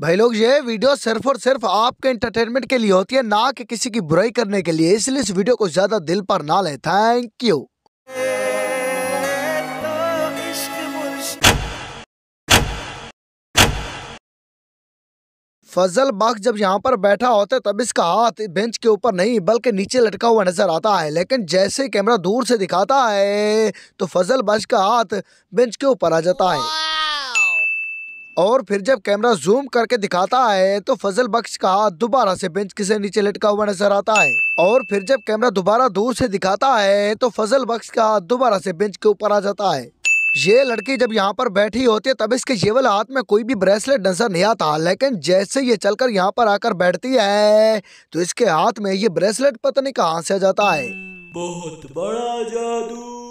भाई लोग ये वीडियो सिर्फ और सिर्फ आपके एंटरटेनमेंट के लिए होती है ना कि किसी की बुराई करने के लिए इसलिए इस वीडियो को ज्यादा दिल पर ना ले थैंक यू फजल बख्श जब यहाँ पर बैठा होता है तब इसका हाथ बेंच के ऊपर नहीं बल्कि नीचे लटका हुआ नजर आता है लेकिन जैसे कैमरा दूर से दिखाता है तो फजल बख्श का हाथ बेंच के ऊपर आ जाता है और फिर जब कैमरा जूम करके दिखाता है तो फजल बख्श का हाथ दोबारा से बेंच के नीचे लटका हुआ नजर आता है और फिर जब कैमरा दोबारा दूर से दिखाता है तो फजल बख्श का हाथ दोबारा से बेंच के ऊपर आ जाता है ये लड़की जब यहाँ पर बैठी होती है तब इसके जेवल हाथ में कोई भी ब्रेसलेट नजर नहीं आता लेकिन जैसे ये चलकर यहाँ पर आकर बैठती है तो इसके हाथ में ये ब्रेसलेट पता नहीं कहाँ से आ जाता है बहुत बड़ा जादू